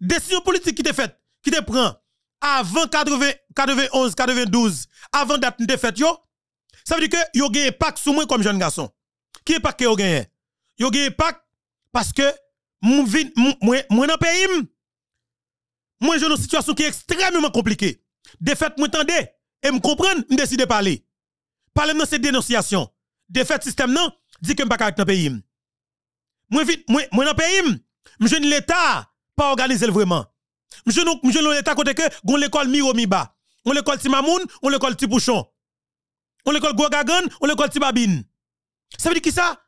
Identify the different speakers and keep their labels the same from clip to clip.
Speaker 1: décision politique qui te faite, qui te prend avant 80, 91, 92, avant date de défaite yo, ça veut dire que yo un pack sur moi comme jeune garçon. Qui est pas que yo gagne? Yo un pack parce que moi dans pays moi j'ai une situation qui est extrêmement compliquée. Défaite moi tendez et me comprendre, me décide de parler. Parler dans cette dénonciation. Défaite système non, dit que me pas pays. Moi vite moi dans pays, me jeune l'état pas organisé vraiment. Monsieur nous, monsieur nous, l'état côté que, on l'école Miro Miba. On l'école Timamoun, on l'école Tipouchon. On l'école Gouagagan. on l'école Tibabine. Ça veut dire qui ça?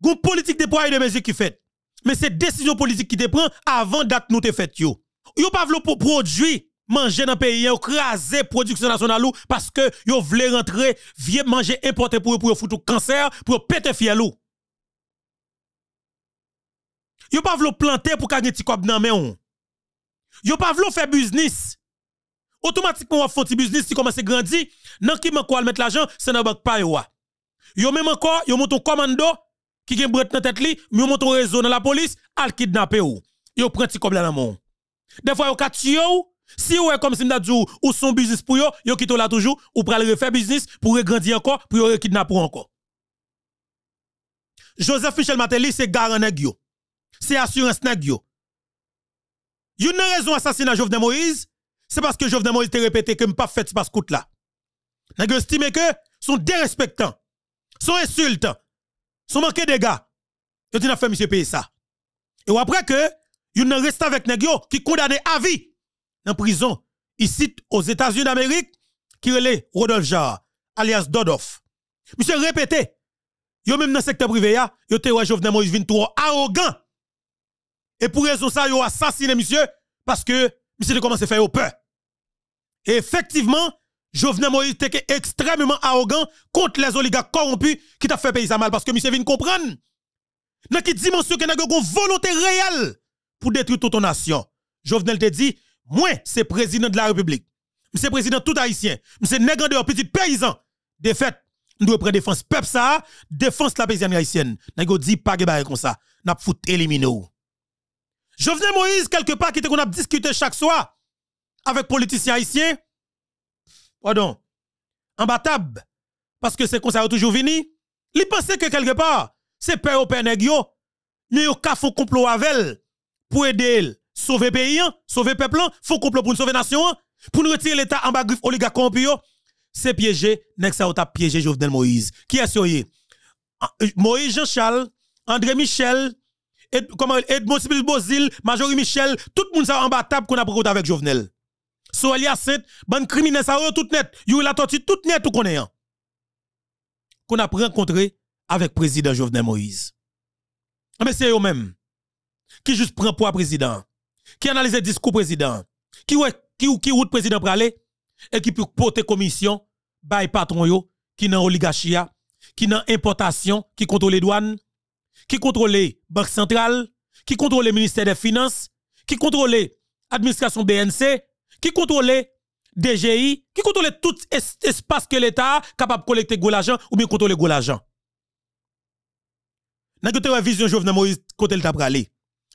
Speaker 1: Gon politique de poids et de mesure qui fait. Mais c'est décision politique qui te prend avant date nous te fait yo. Yo pas vle pour produit manger dans pays, yo craser production nationale parce que yo voulez rentrer, vieux manger importé pour pour foutre cancer, pour péter fiel Yo pas vlo planter pour gagner petit cob nan men. Yo pas vlo faire business. Automatiquement on font business si commence à grandir, nan ki men quoi mettre l'argent, c'est nan bank pa yo. Yo même encore, yo monte commando qui gen bret dans tête li, yo monte réseau dans la police, al kidnapper ou. Yo prend petit cob nan men. Des fois yo ka tué si ou est comme si m'dadjou ou son business pour yo, yo kito là toujours ou pral refaire business pour grandir encore, pour yo kidnapper encore. Joseph Michel Matéli, c'est garant c'est assurance nag yo. Une raison assassinat Jovenel Moïse, c'est parce que Jovenel Moïse te répété que pas fait passe pas là. a estime que sont dérespectants, sont insultants, sont manqués de gars. Yo a fait monsieur payer Et après que yon reste avec nèg yo qui condamné à vie dans prison ici aux États-Unis d'Amérique qui relè Rodolphe Jarre alias Dodoff. Monsieur répété, yo même dans le secteur privé a yo te Jovenel Moïse vint trop arrogant et pour raison ça, yo assassiné monsieur parce que monsieur a commencé à faire peur. Et effectivement, Jovenel Moïse était extrêmement arrogant contre les oligarques corrompus qui t'a fait payer ça mal parce que monsieur vient comprendre. Dans quelle dimension que n'a une volonté réelle pour détruire toute nation. Jovenel te dit, moi, c'est président de la République. Monsieur président tout haïtien. Monsieur nèg de petit paysan. De fait, nous devons prendre défense peuple ça, défense la paysanne haïtienne. N'a dit pas comme ça. N'a fout éliminer. Jovenel Moïse, quelque part, qui était qu'on a discuté chaque soir avec politiciens haïtiens, pardon, imbattable, parce que c'est comme ça toujours vini, il pensait que quelque part, c'est père au père yo, mais au cas un complot avec pour aider sauver le pays, hein. sauver le peuple, un hein. complot pour sauver la nation, hein. pour nous retirer l'État en bas griffe oligarque c'est piégé, nest ça t'a piégé Jovenel Moïse. Qui est-ce ah, euh, Moïse Jean-Charles, André Michel, Edmond Sibyl Bozil, Majorie Michel, tout le monde ça en qu'on a pris avec Jovenel. Soelia Saint, bande Criminelle, ça oh, tout net, you la tortue tout net tout connaît. Hein. Qu'on a rencontré avec président Jovenel Moïse. Ah, mais c'est eux mêmes qui juste prend poids président, qui analyse discours président, qui ou qui route président pour aller et qui peut porter commission bail patron yo qui dans l'oligarchie, qui ont importation, qui contrôle les douanes qui contrôle Banque centrale, qui contrôle ministère des Finances, qui contrôle administration BNC, qui contrôle DGI, qui contrôle tout espace que l'État capable de collecter gros l'argent ou bien contrôler gros l'argent. je que vision Jovenel Moïse côté le tabralé.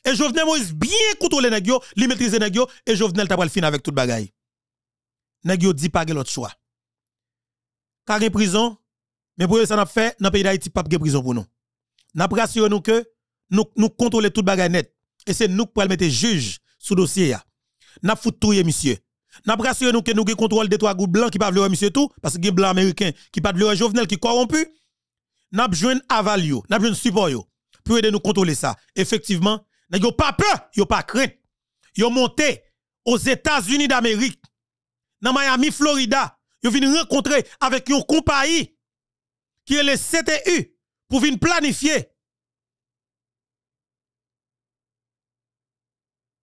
Speaker 1: Et Jovenel Moïse bien contrôler nèg yo, li maîtriser nèg et Jovenel fin avec tout bagay. Nèg dit pas l'autre choix. Car en prison, mais pour ça n'a fait dans pays d'Haïti pas de prison pour nous. N'a rassuré nous que nous nous contrôler toute bagaille net et c'est nous qui allons mettre juge sous dossier Nous N'a fout tout monsieur. N'a rassuré nous que nous contrôle des trois groupes blancs qui pas de monsieur tout parce que blancs américains qui pas le Jovenel qui corrompu. N'a besoin avalio nous n'a besoin support pour aider nous contrôler ça. Effectivement, n'ayons pas peur, yo pas crainte. Yo monté aux États-Unis d'Amérique dans Miami, Florida, yo venu rencontrer avec un compagnie qui est le CTU pour venir planifier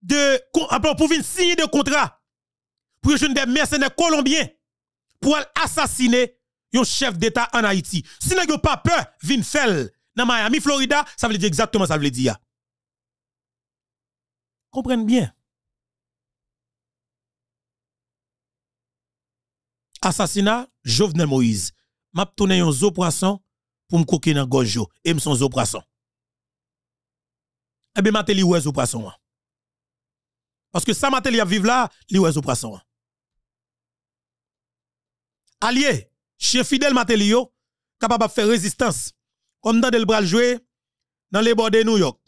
Speaker 1: de, ah, pour venir signer des contrats pour jeune des mercenaires colombiens pour assassiner un chef d'État en Haïti. Si n'a pas peur, vin faire dans Miami, Florida, ça veut dire exactement ça veut dire. Comprenez bien. Assassinat Jovenel Moïse. M'a tourner un zo poisson pour me coquer dans gorge et me sans zo poisson. Eh bien, Matéli ouez au poisson. Hein. Parce que ça, Matéli a vivre là, li ouez au poisson. Hein. Allié, chef fidèle Matéli capable de faire résistance. Comme dans le bras jouer dans les bords de New York.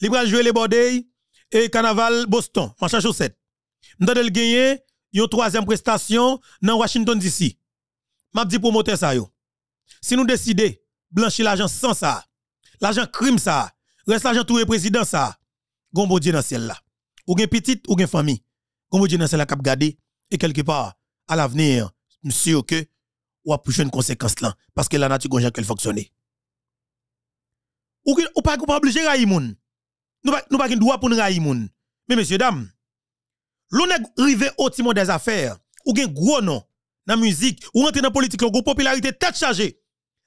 Speaker 1: Li bras jouer les bords et carnaval Boston, machin chaussette. Dans le gagner, une troisième prestation dans Washington DC. M'a dit promoteur ça yo. Si nous décidons blanchir l'argent sans ça. L'argent crime ça. Reste l'argent tout le président ça. Gombo Dieu dans ciel là. Ou gen petite ou gen famille. Gombo Dieu dans ciel là cap garder et quelque part à l'avenir, monsieur que ou à prochaine conséquence là parce que la nature gonjan qu'elle fonctionne. Ou, ou pas pas obligé raï moun. Nous pas nous pas droit pour raï moun. Mais messieurs dames, l'on est arrivé au timon des affaires ou gen gros non dans musique ou rentre dans la politique, ou popularité tête chargée.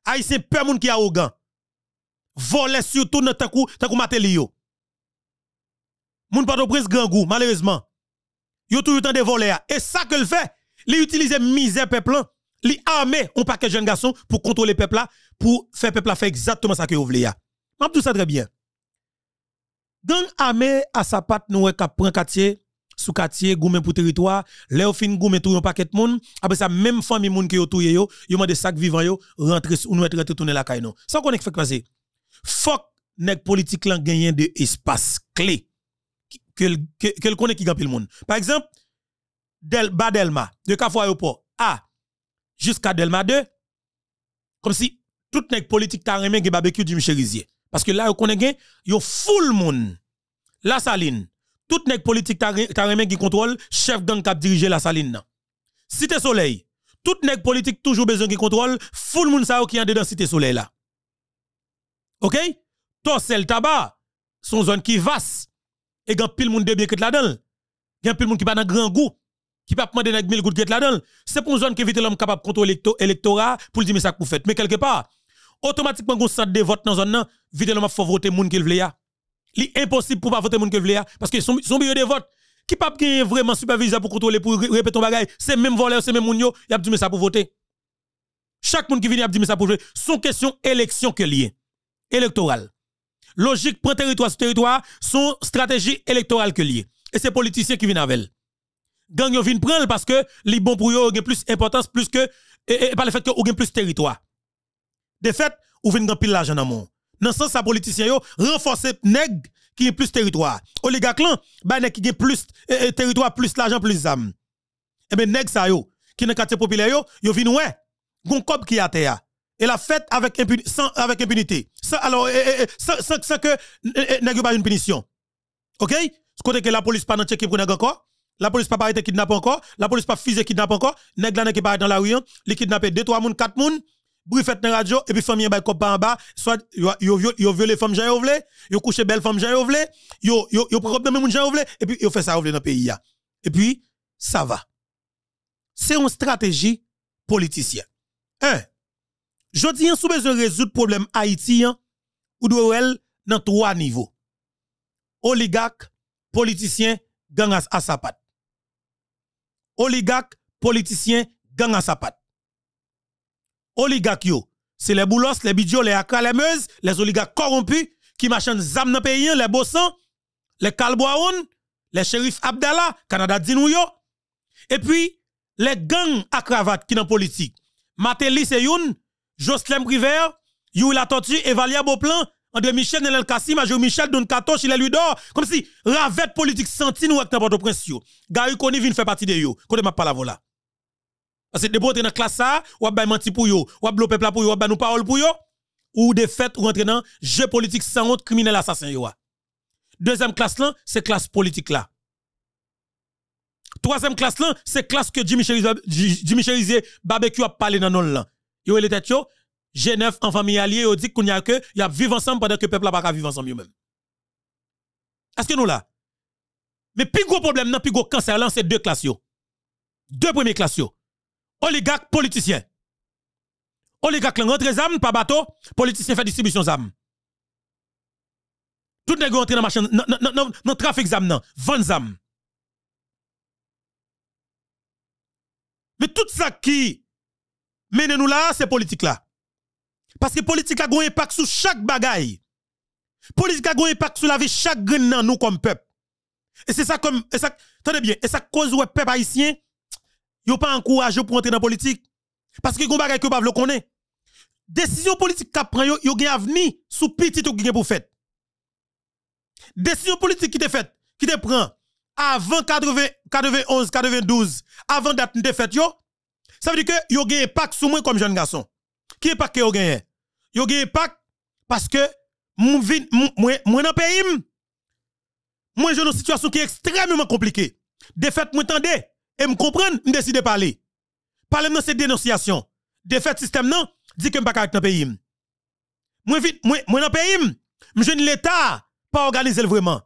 Speaker 1: Haïtien peur moun qui arrogant. Voler surtout dans ta coup ta Moun Moun pas de prince grand goût, malheureusement. Yo toujours temps de voler. Hein. Et ça que le fait, li utilise misère peuple, hein. li armé un paquet jeunes garçons pour contrôler peuple là, hein, pour faire peuple là faire exactement ça que vous voulez. M'a tout ça très bien. Gang armé à sa patte nous kap. prend quartier sous quartier goumen pour territoire là ou fin goumen tout un paquet monde après ça même famille monde qui yo touye yo yo mande sac vivant yo rentre ou nou rentre dans la caille ça qu'on fait passer fuck nèg politique lan de espace clé que que connaît qui gampil monde par exemple del Delma, de Kafou aéroport A jusqu'à Delma 2 comme si tout nèg politique t'a remen gen barbecue du Michel parce que là yo y gen yo full monde la saline tout nèg politique ta remen qui contrôle chef gang qui dirige la saline Cité Soleil, tout nèg politique toujours besoin qui contrôle full moun sa qui en dedans Cité Soleil là. OK Torsel tabac son zone qui vaste et gang pile moun de bien qui là-dedans. Gan pile moun qui pas dans grand goût qui pas demander nèg 1000 gout qui là-dedans. C'est pour une zone qui vite l'homme capable de contrôler l'électorat pour dire ça que vous mais quelque part automatiquement gon centre de vote dans zone là, vite l'homme faut voter moun le veut li impossible pour pas voter moun que vle parce que son, son bureau de vote qui pas gagne vraiment supervisé pour contrôler pour répéter ton bagage, c'est même voleur, c'est même moun yo, y a dit ça pour voter. Chaque monde qui vient y a dit ça pour voter, son question élection que lié électorale. Logique prend territoire sur territoire, son stratégie électorale que lié. Et c'est politicien qui viennent avec elle. Gang prendre parce que les bons pour yo ont plus importance plus que par le fait que ont plus territoire. De fait, ou vient gagner pile l'argent dans mon dans le sens sa politiciens yo renforcer nèg qui est plus territoire. Les gens ba qui ont plus de euh, euh, territoire plus l'argent plus âme. Et eh ben nèg sa yo qui dans quartier populaire yo, yo vinn ouais, gon cop qui a terre. Et la fête avec impunité, sans, alors, eh, eh, eh sans, que pas une punition. OK C'est côté que la police pas dans checker pour nèg encore. La police pas arrêté kidnapper encore, la police pas fusé kidnapper encore, nèg la nèg pas dans la rue, hein, li kidnappé 2 3 moun, 4 moun, fait dans radio et puis famille bay cop en bas soit yo yo yo violé femme Jean Yovle yo couche belle femme Jean Yovle yo yo yo moun Jean Yovle et puis yo fait ça Yovle dans pays ya et puis ça va c'est une stratégie politicienne je dis en sous besoin résoudre problème haïtien hein, ou doit dans trois niveaux oligarque politicien gang à sa patte oligarque politicien gang à sa patte oligarques C'est les boulos, les bidjo, les akra, les les oligarques corrompus qui marchent zam dans le pays, les bossans, les calboaoun, les shérifs Abdallah, Canada Dinouyo. Et puis, les gangs à cravate qui dans politique. Matelis et youn, Jocelyn River, Youi la tortue, Evalia Boplan, André Michel, Nenel Kassim, Major Michel, Don Kato, il lui d'or. Comme si, ravette politique senti nous avec n'importe prince yo. Gary Koni vient faire partie de yo. Kote m'a pas la voilà. Parce que de entrer dans la classe ou avez menti pour yo, ou avez peuple pour yo, ou avez nous parole pour yo, ou de fait rentrer dans jeu politique sans honte criminel assassin Deuxième classe c'est c'est classe politique là. Troisième classe c'est c'est classe que Jimmy Cherizier barbecue a parlé dans non là. Yo les tétio. G9, en famille alliée, yo dit qu'on y a que y a vivre ensemble pendant que le peuple a pas vivre ensemble lui même. Est-ce que nous là Mais plus gros problème, le plus gros cancer c'est deux classes Deux premières classes oligarque politicien. Oligarque rentre zam, pas bateau, politicien fait distribution zam. Tout n'est rentre dans le dans trafic zam nan, vend zam. Mais tout ça qui mène nous là, c'est politique là. Parce que politique a un impact sur chaque bagaille. Politique a un impact sur la vie chaque grain nous comme peuple. Et c'est ça comme et ça tenez bien, et ça cause le peuple haïtien yo pas encouragé pour entrer dans la politique. Parce que yon bagay que pour le connaît. Décision politique qu'a prend yo, yo gen avenir sous petit ou gen pour fait. Décision politique qui te fait, qui te prend avant 80, 91, 92, avant date de yo, ça veut dire que yo gen impact sur moi comme jeune garçon. Qui est pas que yo gen? Yo gen impact parce que moi dans pays moi j'ai une situation qui est extrêmement compliquée. Défaite moi tendez et me comprendre, me décide de parler. Parler dans cette dénonciation. Défaite système non, dit que suis pas dans le pays. Moi vite, moi dans le pays, pas je l'état pas organiser vraiment. pas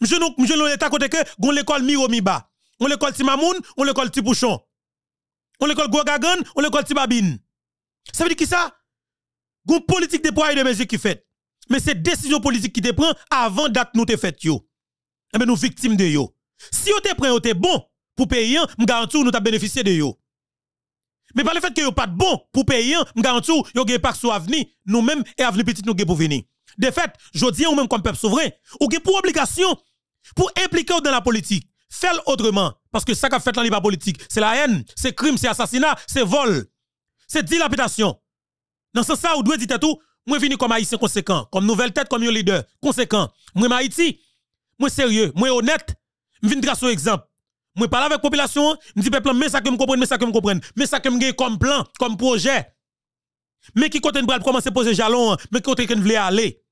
Speaker 1: je l'état côté que gon l'école mi haut mi bas. On l'école Timamoun, on l'école Tipouchon. On l'école Gouagagan, on l'école Tibabine. Ça veut dire qui ça Gon politique de poids et de mesure qui fait. Mais c'est décision politique qui te prend avant date nous te fait yo. Et eh ben nous victimes de yo. Si on te prend, on te bon pour payer, je garantis nous avons bénéficié de yo. Mais par le fait que yo pas de bon pour payer, je garantis yo vous pas sur l'avenir, nous-mêmes et avenir petit nous gagne pour venir. De fait, je dis ou même comme peuple souverain, ou avez pour obligation pour impliquer dans la politique. faire autrement parce que ça qu'a fait dans liba politique, c'est la haine, c'est crime, c'est assassinat, c'est vol, c'est dilapidation. Dans ce sens, vous devez dire tout, moi venu comme haïtien conséquent, comme nouvelle tête, comme leader conséquent. Moi Haïti, moi sérieux, moi honnête, je viens tracer exemple. Moi parle avec population, me dis peuple mais ça que me comprendre, mais ça que me comprends, mais ça que me comme plan, comme projet. Mais qui côté nous commencer poser jalon, mais qui côté nous voulons aller.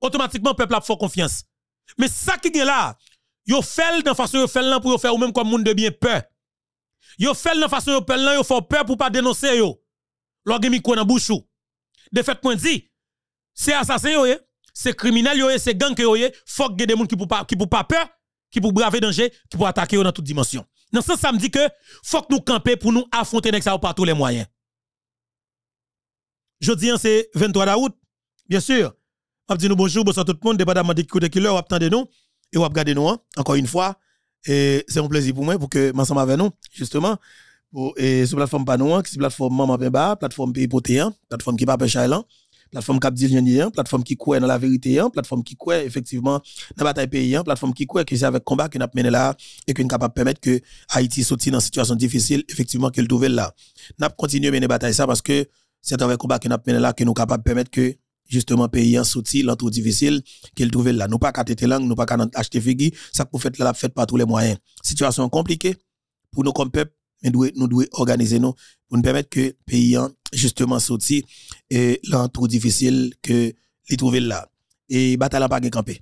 Speaker 1: Automatiquement peuple a fait confiance. Mais ça qui est là, yo fait dans façon yo fait là pour faire ou même comme monde de bien peur. Yo fait dans façon yo fait là, yo font peur pour pas dénoncer yo. L'orgue micro dans bouchou. De fait point dit, c'est assassin yo, eh. c'est criminel yo, eh. c'est gang yo, eh. faut que des monde qui pour pas qui pour pas peur qui pour braver danger, qui pour attaquer dans toute dimension. Dans ce sens, ça me dit que faut que nous camper pour nous affronter avec ça par tous les moyens. Jeudi, hein, c'est 23 août, bien sûr. On dit nous bonjour, bonsoir tout le monde, dépendamment de qui qui l'heure, attendez nous et on regardez nous, hein. encore une fois. Et c'est un plaisir pour moi pour que m'ensemble avec nous, justement, pour, et sur la plateforme panouan, hein, qui est la plateforme Maman la plateforme Pays Potéen, plateforme qui pas Chalan plateforme qui dit la plateforme qui croit dans la vérité, hein, plateforme qui croit effectivement la bataille paysan, hein, plateforme qui croit que c'est avec combat qu'on a mené là et qu'on est capable de permettre que Haïti sorte dans une situation difficile, effectivement, qu'elle trouve là. N'a continué à mener bataille ça parce que c'est avec combat qu'on a mené là que nous capable de permettre que justement paysan hein, sorti l'entre difficile qu'elle trouvait là nous pas qu'à tête langue nous pas qu'à acheter figui ça pour faire la fête par tous les moyens situation compliquée pour nous comme peuple nous devons organiser nous pour nous permettre que les pays hein, justement sorti et trop difficile que les trouver là. Et bataille pas camper.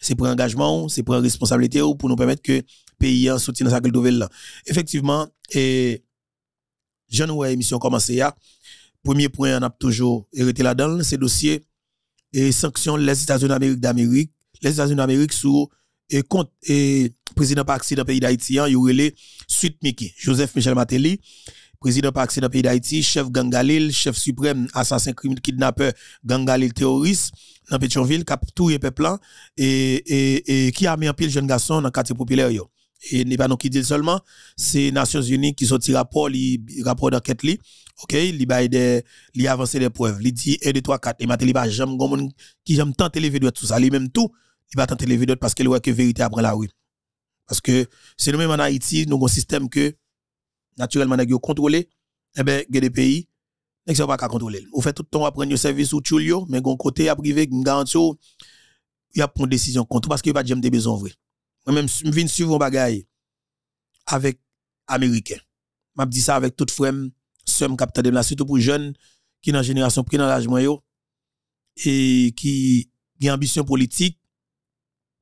Speaker 1: C'est pour engagement, c'est pour responsabilité pour nous permettre que le pays hein, soutient dans sa trouver là. Effectivement, et je ouais émission commencé à hein. premier point on a toujours hérité là-dedans, c'est dossier et sanctions les États-Unis d'Amérique les États-Unis d'Amérique sous et contre et président par accident pays d'Haïti, hein, il y suite Miki, Joseph Michel Matéli, président par accident pays d'Haïti, chef Gangalil, chef suprême, assassin, criminel, kidnappeur, Gangalil, terroriste, dans Pétionville, cap tout et peuple et, et, et qui a mis en pile jeune garçon dans le quartier populaire. Yo. Et n'est pas nous qui dit seulement, c'est Nations Unies qui sortit rapport, rapport d'enquête li, ok, li des, avancé des preuves, li dit 1, 2, 3, 4, et Matéli pas jamais, qui j'aime tant élevé tout ça, lui même tout, il va tenter les d'autres parce qu'il voit que vérité après la rue. Parce que c'est nous-mêmes en Haïti, nous avons un système que, naturellement, nous avons contrôlé. Eh bien, il y a des pays, nous ne pas contrôler. on fait, tout le temps à prendre service ou tchoulio, mais d'un côté à privé, nous il y a une décision contre parce qu'il n'y a pas de besoin vrai. Moi-même, je viens suivre un bagage avec Américains. Je dis ça avec toute frère, somme la surtout pour les jeunes qui dans la génération pris dans l'âge et qui ont ambition politique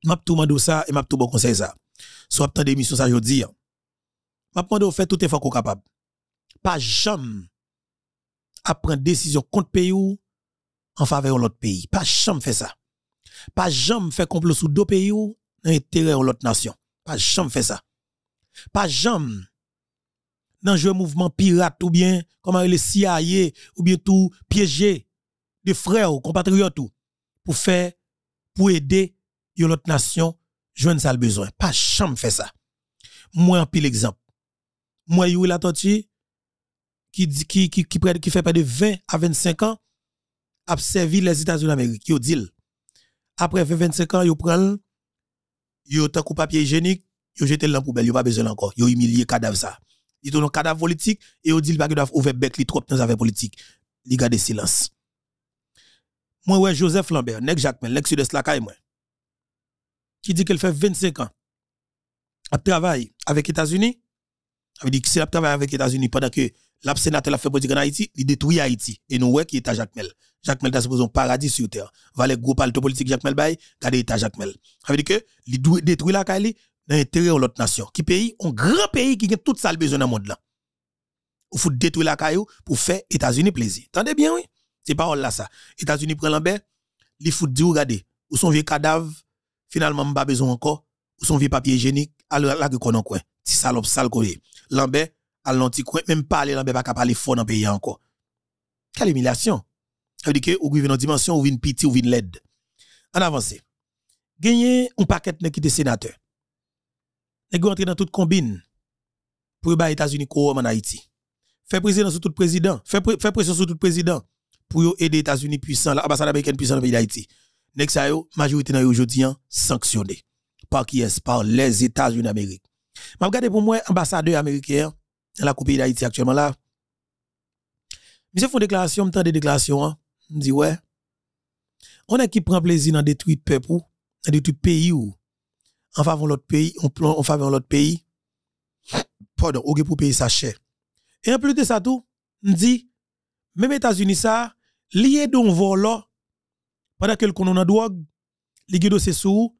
Speaker 1: m'a tout mando ça et m'a tout bon conseil ça. Soit tant d'émission ça jodi. M'a demandé fait tout effort qu'on capable. Pas jamais à décision contre pays ou en faveur de l'autre pays. Pas jamais fait ça. Pas jamais fait complot sous deux pays ou dans l'intérêt de l'autre nation. Pas jamais fait ça. Pas jamais dans jeu mouvement pirate ou bien comme les CIA ou bien tout piéger des frères ou compatriotes pour faire pour aider yon l'autre nation, joindre ça le besoin. Pas chambre fait ça. Moi, en pile exemple. Moi, la eu qui, qui, qui, qui, qui fait près de 20 à 25 ans, a servi les États-Unis d'Amérique. Yo deal. Après 20-25 ans, yo prend, yo coup papier hygiénique, yo jete dans poubelle, yo pas besoin encore. Yo humilié cadavre ça. Ils donnent cadavre politique et yo dit pas doivent ouvrir bec li trop dans affaires politique. Li le silence. Moi ouais Joseph Lambert, nek Jacques, nek de la moi qui dit qu'elle fait 25 ans à travailler avec les États-Unis, ça veut dire que si elle travaille avec les États-Unis pendant que la a fait politique en Haïti, il détruit Haïti. Et nous, ouais, qui est à Jacques Mel. Jacques Mel, supposé un paradis sur terre. Valais gros palto politique Jacques Mel Bay, gardez l'état Jacques Mel. Ça veut dire que, il détruit la Kali dans l'intérêt de l'autre nation. Qui pays, un grand pays qui a tout ça besoin dans le monde là. Il faut détruire la caillou pour faire États-Unis plaisir. Tendez bien, oui. C'est parole là, ça. États-Unis prennent Lambert, il faut dire, regardez, où sont vieux cadavres finalement, pas besoin encore, ou son vieux papier hygiénique, à la que qu'on quoi Si salope, sale collé. Lambert, à coin même parler, Lambert, pas capable parler fort dans le pays encore. Quelle humiliation. Ça veut dire que, ou vivez dans dimension, ou une pitié, ou vinn l'aide. En avance. gagner un paquet de qui était sénateur. Nèg rentré dans toute combine pour les États-Unis comme en Haïti. Fait président sur tout président, fait pression sur tout président pour aider les États-Unis puissants, l'ambassade américaine puissant dans le pays d'Haïti nek sa yo majorité nan yo aujourd'hui sanctionné par qui est par les États-Unis d'Amérique. M'a regardé pour moi ambassadeur américain dans la coupe d'Haïti actuellement là. Monsieur font déclaration, m'tan des déclaration. hein. dit ouais. On est qui prend plaisir dans détruire peuple ou dans détruire pays ou en faveur l'autre pays, en faveur l'autre pays. Pardon, ou pour payer sa chère. Et en plus de ça tout, on dit même États-Unis ça lié d'un volant pendant que le konon nan drogue, li guido sou,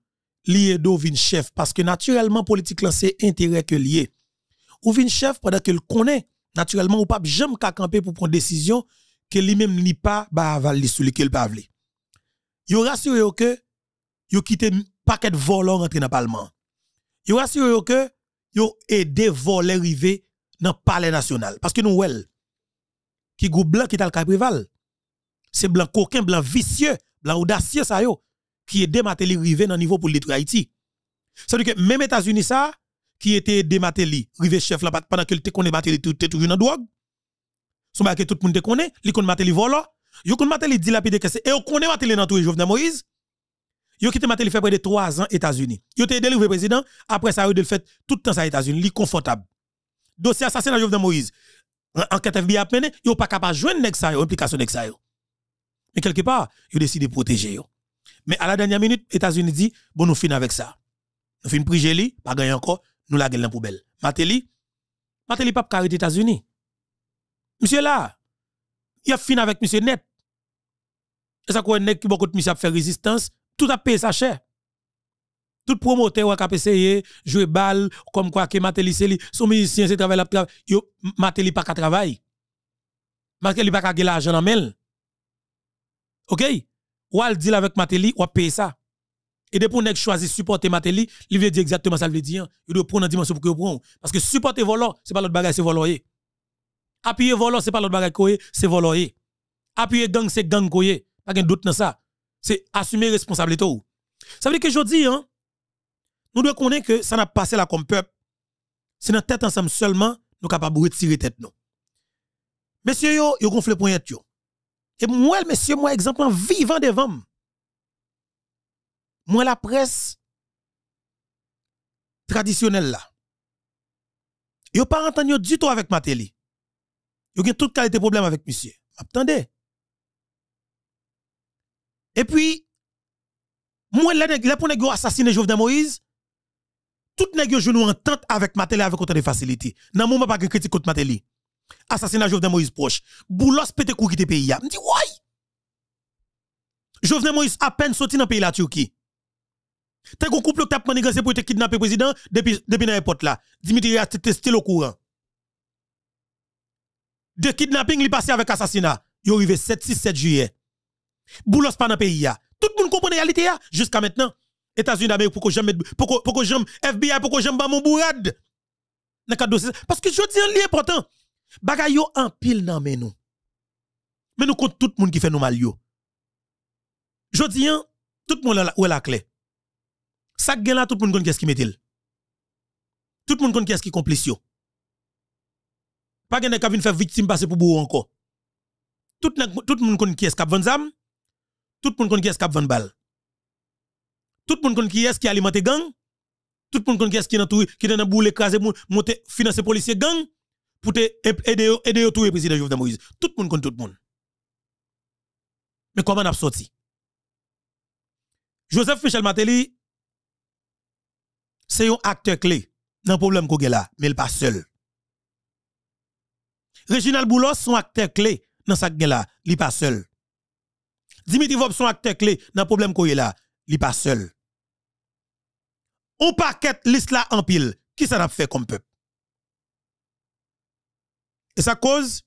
Speaker 1: lié do vin chef. Parce que naturellement, politique là c'est intérêt que lié. Ou vin chef pendant que le connaît, naturellement, ou pas jamais camper pour prendre décision que lui-même n'y pas, ba aval sous lequel pa vle. Yo rassure que, yo quitté paquet de volant rentré dans le Parlement. Yo rassure que, yo aidé voler arriver dans le palais national. Parce que nous, wel qui groupe blanc qui t'a le Caprival, c'est blanc coquin, blanc vicieux la audacieux ça yo, qui est dématéli rivé dans niveau pour détruire Haïti. C'est-à-dire que même États-Unis ça, qui était dématéli, rivé chef là, pendant que te connaît matéli, est toujours dans drogue. Son que tout le monde te connaît, li kon matéli volo, yo kon matéli dilapide que c'est, et yo connaît matéli dans tout jeune Moïse. Yo quitté matéli fait près de 3 ans États-Unis. Yo te délivré président, après ça yo de le fait tout le temps ça États-Unis, li confortable. Dossier assassinat de Moïse. Enquête FBI a mené, yo pas capable jouer avec ça, implication avec ça mais quelque part, ils décident de protéger. Mais à la dernière minute, les États-Unis dit, bon, nous finissons avec ça. Nous finissons prier, pas gagner encore, nous la dans la poubelle. Matéli, Matéli pas carré des États-Unis. Monsieur là, il a fini avec monsieur net. Et ça quoi net qui beaucoup de monsieur a fait résistance, tout a payé sa chair. Tout promoteur qui a essayé jouer balle comme quoi que Matéli c'est lui, son musicien c'est travail là, Matéli pas qu'à travail. Matéli pas qu'à l'argent en mail. OK Ou al deal avec Matéli, ou a payer ça. Et dès qu'on choisi supporter Matéli, il veut dire exactement ça, il veut dire. Il doit prendre une dimension pour que prendre. Parce que supporter volant, c'est pas l'autre bagarre, c'est volant. Appuyer volant, c'est pas l'autre bagarre, c'est volant. Appuyer gang, c'est gang. Pas de doute dans ça. C'est assumer responsabilité. Ça veut dire que je dis, hein, nous devons connaître que ça n'a passé là comme peuple. C'est dans tête ensemble seulement nous capables de retirer tête nous. Monsieur yo, yo gonfle pour yo. Et moi, monsieur, moi, exemple, vivant devant moi. Moi, la presse traditionnelle là. Yo pas entendu du tout avec Matéli. Yo avez toute qualité problème avec monsieur. Attendez. Et puis, moi, là, pour nèg assassiné Jovenel Moïse, tout nèg yo en tente avec Matéli avec autant de facilité. Nan, moi, pas critique contre Matéli. Assassinat Jovenel Moïse proche. Boulos pété kou qui te pays. Je dis, oui! Jovenel Moïse à peine sorti dans le pays la Turquie. T'as un couple qui a pour te kidnapper président depuis depuis n'importe là. Dimitri a testé le courant. De kidnapping, il passé avec assassinat. Il arrivé 7-6-7 juillet. Boulos pas dans le pays. Tout le monde comprend la réalité jusqu'à maintenant. États-Unis d'Amérique, pourquoi jamais, pourquoi, pourquoi FBI, pourquoi jamais, mon bourrade. Parce que je dis un lien important. Bagay yo en pile nan men nous. Mais nous compte tout le monde qui fait nous mal yo. dis an, tout le monde ou la clé. Ça gen là tout le monde qu'est-ce qui met Tout le monde qu'est-ce qui complice Pas gen qui vin faire victime passer pour vous encore. Tout tout le monde qui est cap zam, tout le monde qui est cap van balle. Tout le monde qui est qui alimente gang, tout le monde qui est qui est dans qui dans boule écraser monter financer policier gang pour aider aider tout le président Jovenel Moïse. Tout le monde contre tout le monde. Mais comment on a sorti Joseph Michel Matéli, c'est un acteur clé dans le problème qu'on a là, mais il n'est pas seul. Reginald Boulos, son acteur clé dans ce qu'il là, il n'est pas seul. Dimitri Vop son acteur clé dans le problème qu'on a là, il n'est pas seul. On paquette liste là en pile. Qui ça n'a fait comme peuple? Et sa cause,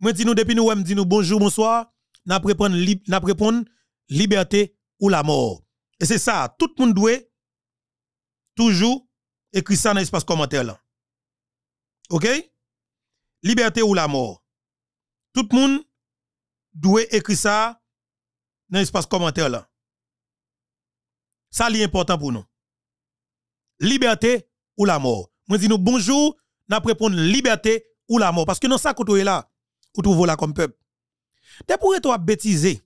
Speaker 1: moi dis nous depuis nous, dis bonjour, bonsoir, n'a répondre liberté ou la mort. Et c'est ça, tout le monde doit toujours écrire ça dans l'espace commentaire là. OK Liberté ou la mort. Tout le monde doit écrire ça dans l'espace commentaire là. Ça c'est important pour nous. Liberté ou la mort. Moi dis nous bonjour, n'a répondre liberté ou la mort. Parce que dans ça que es là, tu trouve là comme peuple. Tu pour toi bêtiser,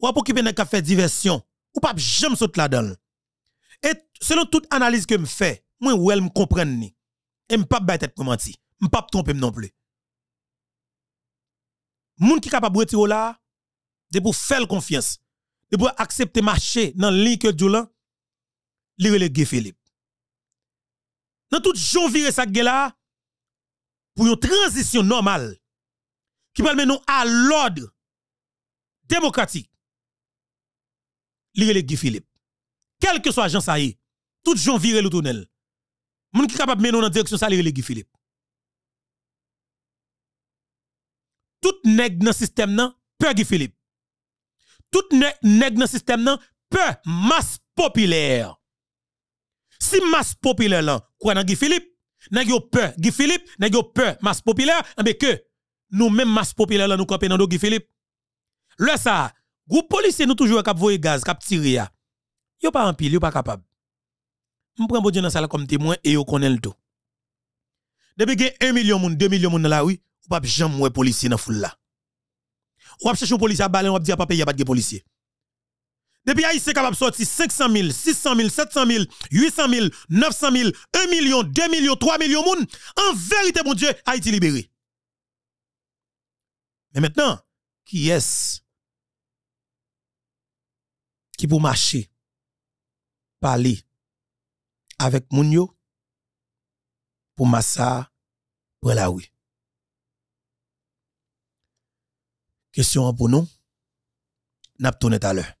Speaker 1: ou à occuper un café diversion, ou pas jamais sauter là-dedans. Et selon toute analyse que je fais, moi ou elle me comprend ni. Et me pas tête pour ne Me pas tromper non plus. Moun qui capable retirer là, de pour faire confiance, de pour accepter marcher dans lit que Dieu là, lire le Philippe. Dans toute jour sa ça là, pour une transition normale qui va mener à l'ordre démocratique, l'Irélec Guy Philippe. Quel que soit Jean Saïe, tout gens viré le tunnel. Moun qui capable mener dans la direction ça Guy Philippe. Tout nèg dans le système nan, peur Guy Philippe. Tout nèg dans système nan, peur masse populaire. Si masse populaire là, quoi dans Guy Philippe, N'a peur Guy Philippe, n'a peur masse populaire, mais eh que nous même masse populaire là nous camper dans Guy Philippe. Le ça, groupe policier nous toujours cap voyer gaz, cap tirer. Yo pas en pile, yo pas capable. Je prends bon Dieu dans salle comme témoin et yo connaît le tout. Depuis que 1 million moun, 2 millions de dans la rue, ou pas jamais de policier dans foule là. Ou a chercher un policier à balle, ou pas dire papa, il a pas de policier. Depuis s'est capable de sortir 500 000, 600 000, 700 000, 800 000, 900 000, 1 million, 2 millions, 3 millions moun, en vérité, mon Dieu, Haïti libéré. Mais maintenant, qui est-ce qui pour marcher, parler avec Mounio pour Massa, pour la oui? Question pour nous, n'a tout à l'heure.